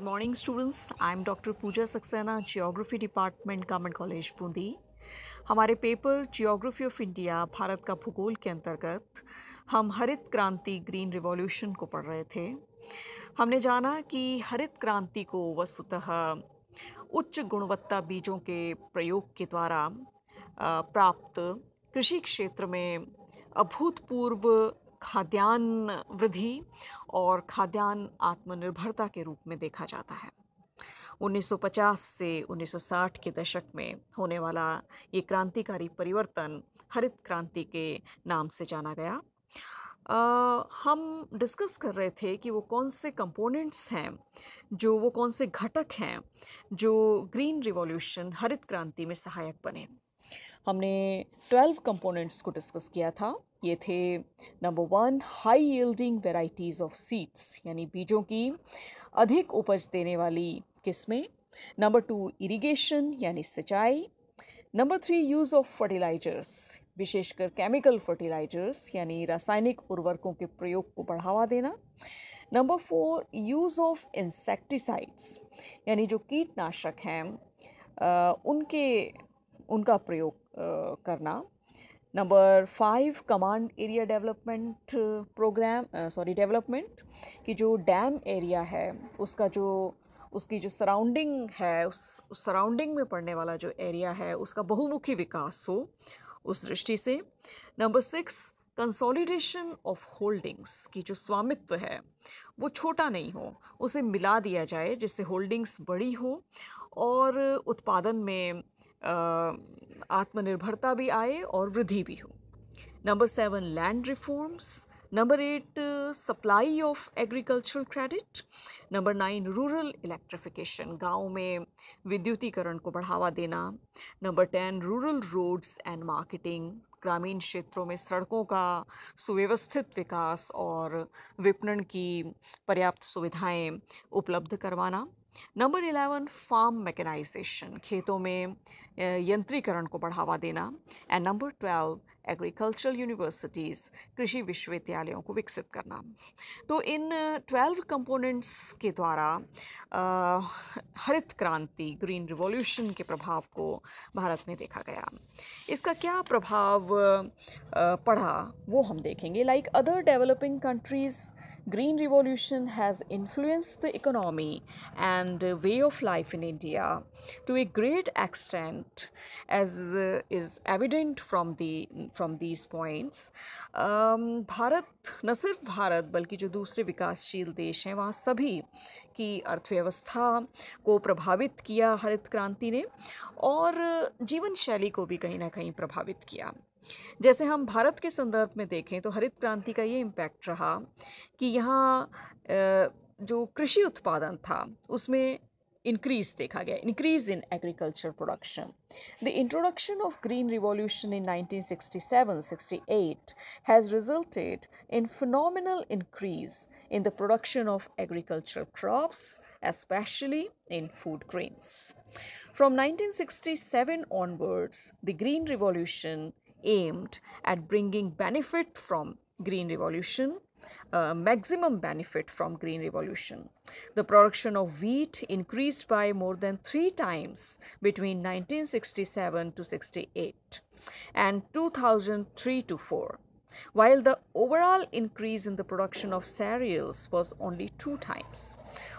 Good morning students I am doctor Pooja Saxena geography department government college Bundi हमारे paper geography of India Bharat का भूगोल के अंतर्गत हम हरित क्रांति ग्रीन रिवॉल्यूशन को पढ़ रहे थे हमने जाना कि हरित क्रांति को वस्तुतः उच्च गुणवत्ता बीजों के प्रयोग के द्वारा प्राप्त कृषि क्षेत्र में अभूतपूर्व खाद्यान्न वृद्धि और खाद्यान्न आत्मनिर्भरता के रूप में देखा जाता है 1950 से 1960 के दशक में होने वाला ये क्रांतिकारी परिवर्तन हरित क्रांति के नाम से जाना गया आ, हम डिस्कस कर रहे थे कि वो कौन से कंपोनेंट्स हैं जो वो कौन से घटक हैं जो ग्रीन रिवॉल्यूशन हरित क्रांति में सहायक बने हमने ट्वेल्व कंपोनेंट्स को डिस्कस किया था ये थे number one high yielding varieties of seeds यानी बीजों की अधिक उपज देने वाली किस्में नंबर टू इरिगेशन यानी सिंचाई number three use of fertilizers विशेषकर केमिकल फर्टिलाइजर्स यानी रासायनिक उर्वरकों के प्रयोग को बढ़ावा देना number four use of insecticides यानी जो कीटनाशक हैं उनके उनका प्रयोग करना number five command area development programme sorry development कि जो डैम एरिया है उसका जो उसकी जो सराउंडिंग है उस सराउंडिंग में पड़ने वाला जो एरिया है उसका बहुमुखी विकास हो उस दृष्टि से number six consolidation of holdings की जो स्वामित्व है वो छोटा नहीं हो उसे मिला दिया जाए जिससे होल्डिंग्स बड़ी हो और उत्पादन में आत्मनिर्भरता भी आए और वृद्धि भी हो number seven land reforms number eight supply of agricultural credit number nine rural electrification गांव में विद्युतीकरण को बढ़ावा देना number ten rural roads and marketing ग्रामीण क्षेत्रों में सड़कों का सुव्यवस्थित विकास और विपणन की पर्याप्त सुविधाएं उपलब्ध करवाना नंबर इलेवन फार्म मैकेनाइजेशन खेतों में यंत्रीकरण को बढ़ावा देना and number twelve agricultural universities कृषि विश्वविद्यालयों को विकसित करना तो इन ट्वेल्व कंपोनेंट्स के द्वारा हरित क्रांति ग्रीन रिवॉल्यूशन के प्रभाव को भारत में देखा गया इसका क्या प्रभाव आ, पड़ा वो हम देखेंगे like other developing countries green revolution has influenced the economy and way of life in India to a great extent as is evident from the from these points Bharat न सिर्फ भारत बल्कि जो दूसरे विकासशील देश हैं वहाँ सभी की अर्थव्यवस्था को प्रभावित किया हरित क्रांति ने और जीवन शैली को भी कहीं ना कहीं प्रभावित किया जैसे हम भारत के संदर्भ में देखें तो हरित क्रांति का ये इम्पैक्ट रहा कि यहाँ जो कृषि उत्पादन था उसमें increase देखा गया increase in agriculture production. The introduction of green revolution in 1967-68 has resulted in phenomenal increase in the production of agricultural crops, especially in food grains. From 1967 onwards, the green revolution aimed at bringing benefit from green revolution uh, maximum benefit from green revolution. The production of wheat increased by more than three times between 1967 to 68 and 2003 to 4 while the overall increase in the production of cereals was only two times.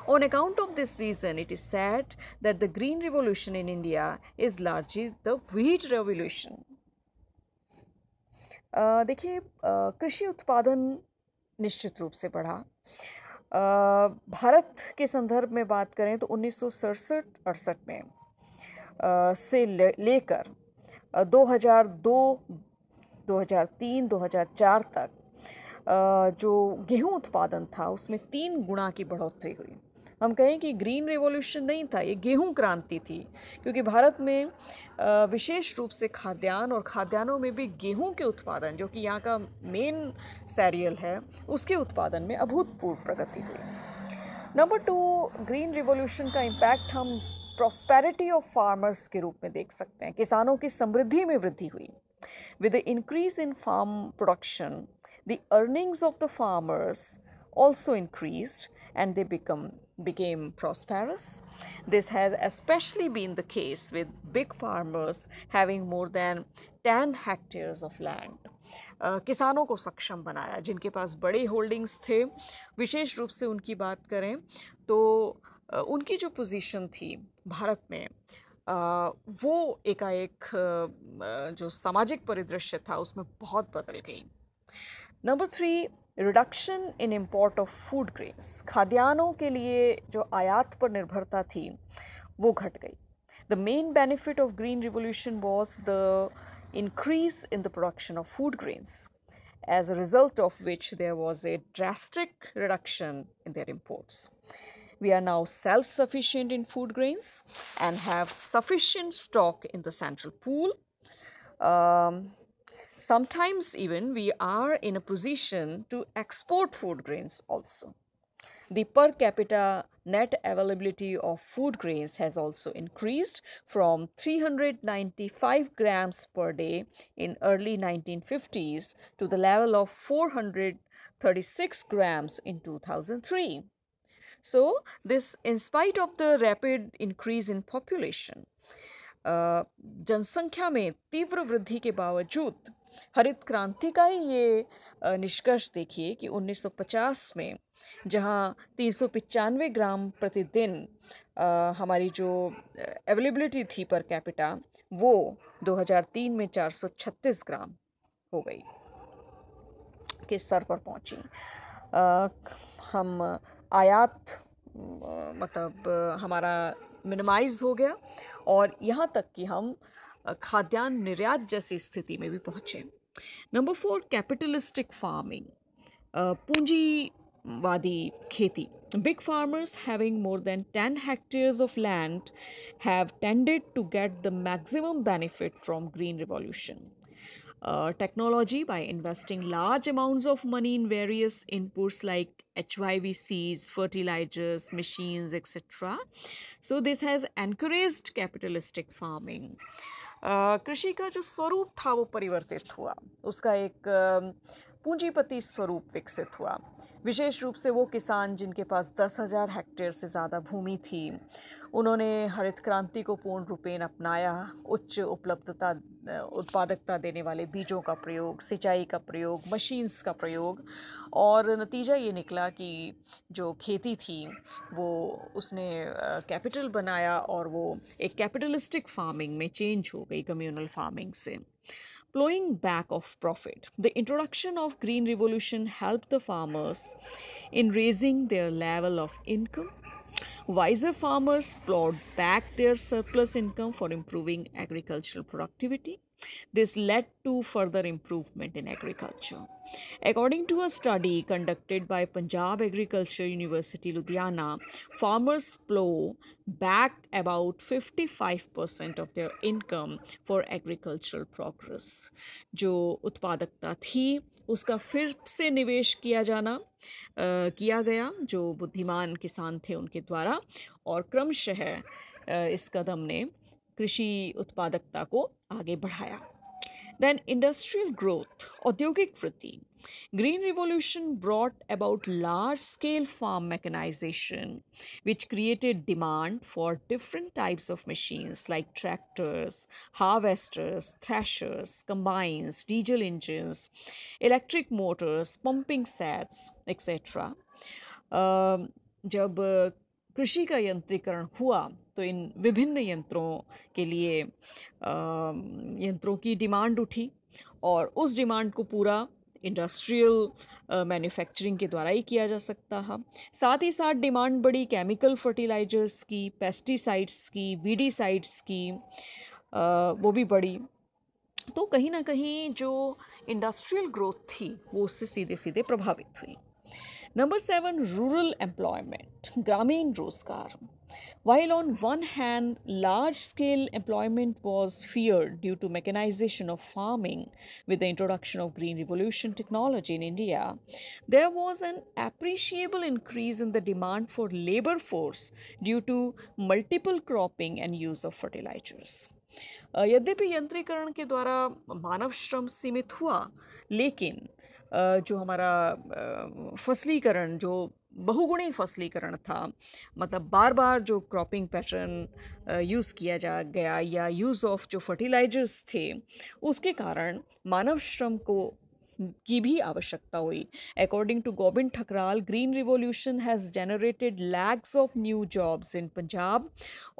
On account of this reason, it is said that the Green Revolution in India is largely the wheat revolution. Uh, देखिए uh, कृषि उत्पादन निश्चित रूप से बढ़ा भारत के संदर्भ में बात करें तो उन्नीस सौ में से लेकर 2002, 2003, 2004 तक जो गेहूं उत्पादन था उसमें तीन गुणा की बढ़ोतरी हुई हम कहें कि ग्रीन रिवॉल्यूशन नहीं था ये गेहूं क्रांति थी क्योंकि भारत में विशेष रूप से खाद्यान्न और खाद्यान्नों में भी गेहूं के उत्पादन जो कि यहाँ का मेन सैरियल है उसके उत्पादन में अभूतपूर्व प्रगति हुई नंबर टू ग्रीन रिवॉल्यूशन का इम्पैक्ट हम प्रॉस्पेरिटी ऑफ फार्मर्स के रूप में देख सकते हैं किसानों की समृद्धि में वृद्धि हुई with increase in farm production the earnings of the farmers also increase and they become became prosperous. This has especially been the case with big farmers having more than 10 hectares of land. Uh, किसानों को सक्षम बनाया जिनके पास बड़े holdings थे विशेष रूप से उनकी बात करें तो uh, उनकी जो पोजीशन थी भारत में uh, वो एकाएक जो सामाजिक परिदृश्य था उसमें बहुत बदल गई number three Reduction in import of food grains. खाद्यान्नों के लिए जो आयात पर निर्भरता थी वो घट गई the main benefit of green revolution was the increase in the production of food grains, as a result of which there was a drastic reduction in their imports. We are now self sufficient in food grains and have sufficient stock in the central pool. Um, Sometimes even we are in a position to export food grains also. The per capita net availability of food grains has also increased from 395 grams per day in early 1950s to the level of 436 grams in 2003. So this in spite of the rapid increase in population. जनसंख्या में तीव्र वृद्धि के बावजूद हरित क्रांति का ही ये निष्कर्ष देखिए कि 1950 में जहाँ तीन ग्राम प्रतिदिन हमारी जो अवेलेबिलिटी थी पर कैपिटा वो 2003 में 436 ग्राम हो गई के स्तर पर पहुँची हम आयात मतलब हमारा मिनिमाइज हो गया और यहाँ तक कि हम खाद्यान्न निर्यात जैसी स्थिति में भी पहुँचे नंबर फोर कैपिटलिस्टिक फार्मिंग पूंजीवादी खेती big farmers having more than ten hectares of land have tended to get the maximum benefit from green revolution uh, technology by investing large amounts of money in various inputs like HYVCs, fertilizers, machines, etc. So this has encouraged capitalistic farming. कृषि का जो स्वरूप था वो परिवर्तित हुआ उसका एक uh, पूंजीपति स्वरूप विकसित हुआ विशेष रूप से वो किसान जिनके पास दस हज़ार हेक्टेयर से ज़्यादा भूमि थी उन्होंने हरित क्रांति को पूर्ण रूपेण अपनाया उच्च उपलब्धता उत्पादकता देने वाले बीजों का प्रयोग सिंचाई का प्रयोग मशीन्स का प्रयोग और नतीजा ये निकला कि जो खेती थी वो उसने कैपिटल बनाया और वो एक कैपिटलिस्टिक फार्मिंग में चेंज हो गई कम्यूनल फार्मिंग से plowing back of profit. The introduction of green revolution helped the farmers in raising their level of income. Wiser farmers plowed back their surplus income for improving agricultural productivity. This led to further improvement in agriculture. According to a study conducted by Punjab Agriculture University Ludhiana, farmers plow back about 55% of their income for agricultural progress. जो उत्पादकता थी उसका फिर से निवेश किया जाना आ, किया गया जो बुद्धिमान किसान थे उनके द्वारा और क्रमशः इस कदम ने कृषि उत्पादकता को आगे बढ़ाया देन इंडस्ट्रियल ग्रोथ औद्योगिक वृद्धि green revolution brought about large scale farm mechanisation which created demand for different types of machines like tractors harvesters threshers combines diesel engines electric motors pumping sets etcetera जब कृषि का यंत्रीकरण हुआ तो इन विभिन्न यंत्रों के लिए यंत्रों की डिमांड उठी और उस डिमांड को पूरा इंडस्ट्रियल मैन्युफैक्चरिंग के द्वारा ही किया जा सकता है साथ ही साथ डिमांड बड़ी केमिकल फर्टिलाइजर्स की पेस्टिसाइड्स की वीडीसाइड्स की आ, वो भी बड़ी तो कहीं ना कहीं जो इंडस्ट्रियल ग्रोथ थी वो उससे सीधे सीधे प्रभावित हुई Number seven, rural employment, Grameen roskar. While on one hand, large scale employment was feared due to mechanization of farming with the introduction of Green Revolution technology in India, there was an appreciable increase in the demand for labor force due to multiple cropping and use of fertilizers. Uh, यद्यपि यंत्रीकरण के द्वारा मानव श्रम सीमित हुआ लेकिन जो हमारा फसलीकरण जो बहुगुणी फसलीकरण था मतलब बार बार जो क्रॉपिंग पैटर्न यूज़ किया जा गया या यूज़ ऑफ जो फर्टिलाइजर्स थे उसके कारण मानव श्रम को की भी आवश्यकता हुई according to Gobind Thakral green revolution has generated lakhs of new jobs in Punjab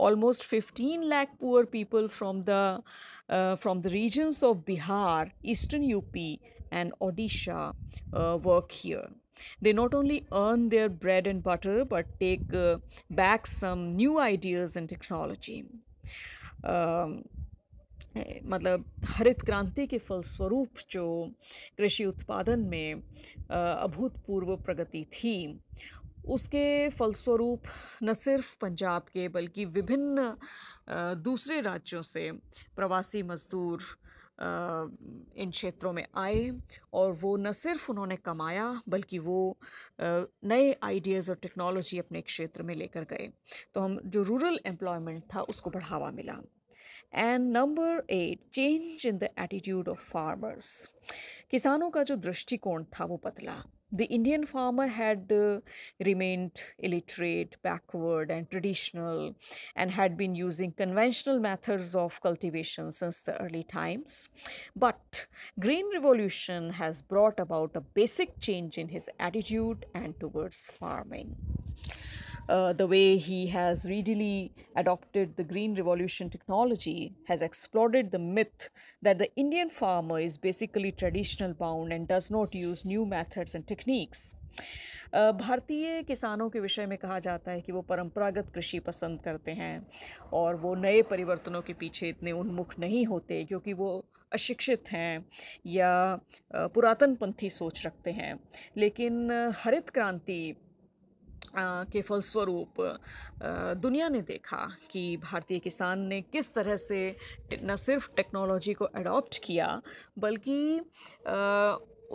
almost 15 lakh poor people from the from the regions of Bihar eastern UP and Odisha uh, work here. They not only earn their bread and butter but take uh, back some new ideas and technology. Um, मतलब हरित क्रांति के फलस्वरूप जो कृषि उत्पादन में अभूतपूर्व प्रगति थी उसके फलस्वरूप न सिर्फ पंजाब के बल्कि विभिन्न दूसरे राज्यों से प्रवासी मजदूर इन क्षेत्रों में आए और वो न सिर्फ उन्होंने कमाया बल्कि वो नए आइडियाज़ और टेक्नोलॉजी अपने क्षेत्र में लेकर गए तो हम जो रूरल एम्प्लॉयमेंट था उसको बढ़ावा मिला and number eight change in the attitude of farmers किसानों का जो दृष्टिकोण था वो बदला the Indian farmer had uh, remained illiterate, backward, and traditional, and had been using conventional methods of cultivation since the early times. But Green Revolution has brought about a basic change in his attitude and towards farming. uh, the way he has readily adopted the green revolution technology has exploded the myth that the Indian farmer is basically traditional bound and does not use new methods and techniques. भारतीय किसानों के विषय में कहा जाता है कि वो परंपरागत कृषि पसंद करते हैं और वो नए परिवर्तनों के पीछे इतने उन्मुख नहीं होते क्योंकि वो अशिक्षित हैं या पुरातनपंथी सोच रखते हैं लेकिन हरित क्रांति के फलस्वरूप दुनिया ने देखा कि भारतीय किसान ने किस तरह से न सिर्फ टेक्नोलॉजी को अडॉप्ट किया बल्कि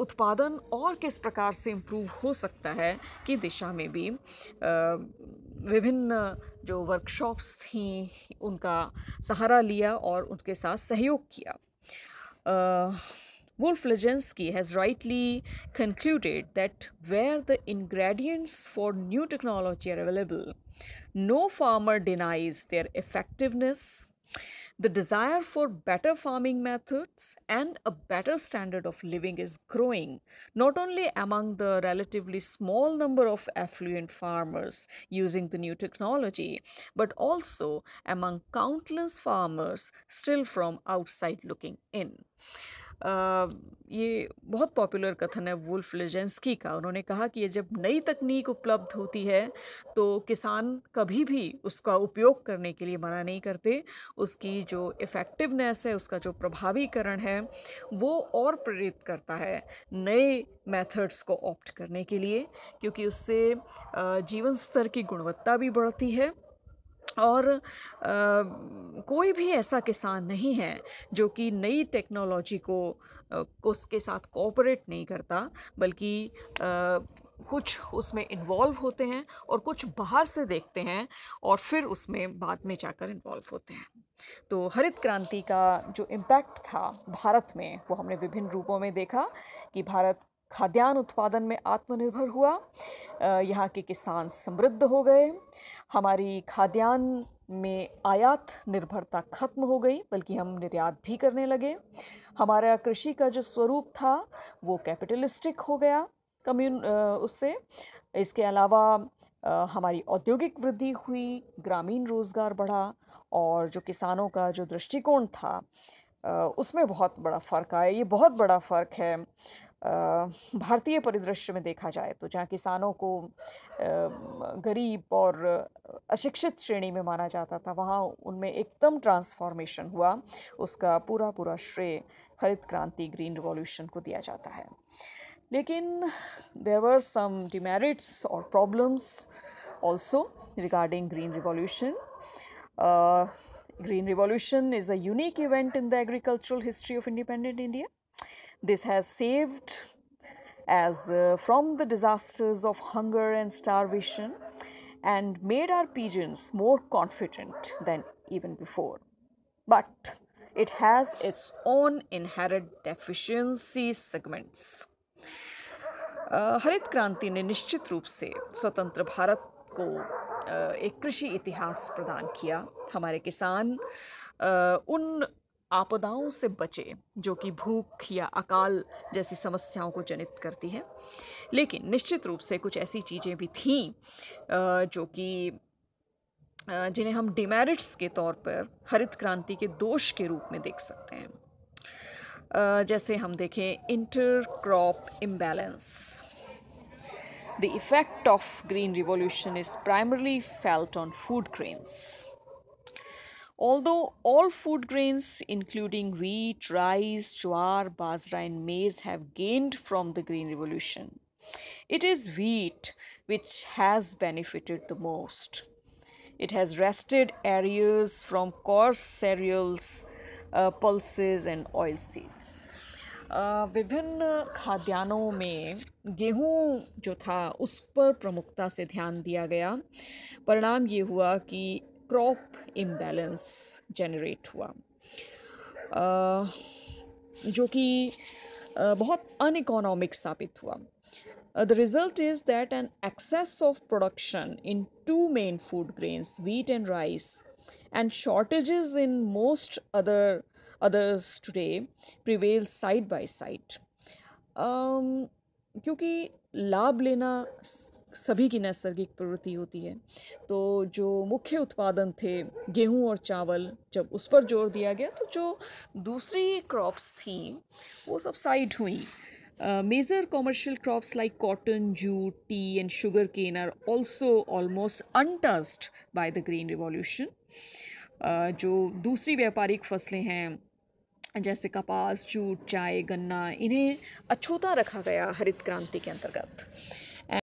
उत्पादन और किस प्रकार से इम्प्रूव हो सकता है कि दिशा में भी विभिन्न जो वर्कशॉप्स थी उनका सहारा लिया और उनके साथ सहयोग किया Wolf Lazinski has rightly concluded that where the ingredients for new technology are available, no farmer denies their effectiveness, the desire for better farming methods and a better standard of living is growing, not only among the relatively small number of affluent farmers using the new technology, but also among countless farmers still from outside looking in. ये बहुत popular कथन है wolf लेजेंस्की का उन्होंने कहा कि ये जब नई तकनीक उपलब्ध होती है तो किसान कभी भी उसका उपयोग करने के लिए मना नहीं करते उसकी जो इफ़ेक्टिवनेस है उसका जो प्रभावीकरण है वो और प्रेरित करता है नए मेथड्स को ऑप्ट करने के लिए क्योंकि उससे जीवन स्तर की गुणवत्ता भी बढ़ती है और आ, कोई भी ऐसा किसान नहीं है जो कि नई टेक्नोलॉजी को आ, उसके साथ कोऑपरेट नहीं करता बल्कि कुछ उसमें इन्वॉल्व होते हैं और कुछ बाहर से देखते हैं और फिर उसमें बाद में जाकर इन्वॉल्व होते हैं तो हरित क्रांति का जो इम्पैक्ट था भारत में वो हमने विभिन्न रूपों में देखा कि भारत खाद्यान्न उत्पादन में आत्मनिर्भर हुआ यहाँ के किसान समृद्ध हो गए हमारी खाद्यान्न में आयात निर्भरता खत्म हो गई बल्कि हम निर्यात भी करने लगे हमारा कृषि का जो स्वरूप था वो कैपिटलिस्टिक हो गया कम्यून उससे इसके अलावा हमारी औद्योगिक वृद्धि हुई ग्रामीण रोज़गार बढ़ा और जो किसानों का जो दृष्टिकोण था उसमें बहुत बड़ा फ़र्क आया ये बहुत बड़ा फ़र्क है भारतीय परिदृश्य में देखा जाए तो जहाँ किसानों को गरीब और अशिक्षित श्रेणी में माना जाता था वहाँ उनमें एकदम ट्रांसफॉर्मेशन हुआ उसका पूरा पूरा श्रेय हरित क्रांति ग्रीन रिवॉल्यूशन को दिया जाता है लेकिन देर वर सम डिमेरिट्स और problems also regarding green revolution green revolution is a unique event in the agricultural history of independent India This has saved as uh, from the disasters of hunger and starvation and made our pigeons more confident than even before. But it has its own inherent deficiency segments. हरित क्रांति ने निश्चित रूप से स्वतंत्र भारत को एक कृषि इतिहास प्रदान किया हमारे किसान un आपदाओं से बचें जो कि भूख या अकाल जैसी समस्याओं को जनित करती है लेकिन निश्चित रूप से कुछ ऐसी चीज़ें भी थीं जो कि जिन्हें हम डिमेरिट्स के तौर पर हरित क्रांति के दोष के रूप में देख सकते हैं जैसे हम देखें inter crop imbalance the effect of green revolution is primarily felt on food grains Although all food grains, including wheat, rice, jowar, basra, and maize, have gained from the Green Revolution, it is wheat which has benefited the most. It has wrested areas from coarse cereals, uh, pulses, and oil uh, विभिन्न खाद्यान्नों में गेहूं जो था उस पर प्रमुखता से ध्यान दिया गया परिणाम ये हुआ कि क्रॉप इम्बैलेंस जनरेट हुआ जो कि बहुत अन इकोनॉमिक साबित हुआ the result is that an excess of production in two main food grains wheat and rice and shortages in most other others today prevail side by side क्योंकि लाभ लेना सभी की नैसर्गिक प्रवृत्ति होती है तो जो मुख्य उत्पादन थे गेहूं और चावल जब उस पर जोर दिया गया तो जो दूसरी क्रॉप्स थी वो सब साइड हुई major commercial crops like cotton jute tea and sugar cane are also almost untouched by the green revolution जो दूसरी व्यापारिक फसलें हैं जैसे कपास जूट चाय गन्ना इन्हें अछूता रखा गया हरित क्रांति के अंतर्गत